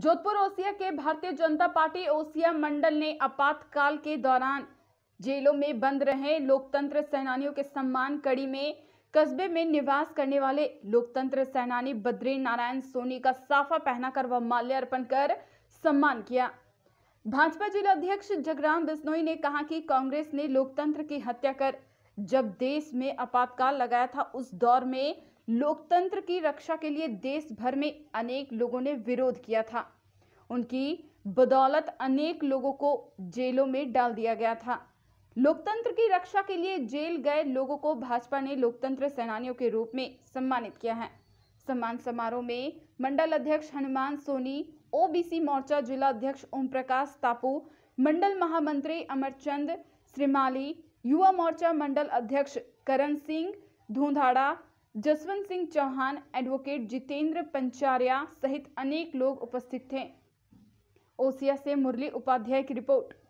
जोधपुर ओसिया के भारतीय जनता पार्टी ओसिया मंडल ने आपातकाल के दौरान जेलों में बंद रहे लोकतंत्र सेनानियों के सम्मान कड़ी में कस्बे में निवास करने वाले लोकतंत्र सेनानी बद्री नारायण सोनी का साफा पहनाकर व माल्यार्पण कर सम्मान किया भाजपा जिला अध्यक्ष जगराम बिस्नोई ने कहा कि कांग्रेस ने लोकतंत्र की हत्या कर जब देश में आपातकाल लगाया था उस दौर में लोकतंत्र की रक्षा के लिए देश भर में अनेक लोगों ने विरोध किया था उनकी बदौलत अनेक लोगों को जेलों में डाल दिया गया था लोकतंत्र की रक्षा के लिए जेल गए लोगों को भाजपा ने लोकतंत्र सेनानियों के रूप में सम्मानित किया है सम्मान समारोह में मंडल अध्यक्ष हनुमान सोनी ओबीसी मोर्चा जिला अध्यक्ष ओम प्रकाश तापू मंडल महामंत्री अमरचंद श्रीमाली युवा मोर्चा मंडल अध्यक्ष करण सिंह धूंधाड़ा जसवंत सिंह चौहान एडवोकेट जितेंद्र पंचारिया सहित अनेक लोग उपस्थित थे ओसिया से मुरली उपाध्याय की रिपोर्ट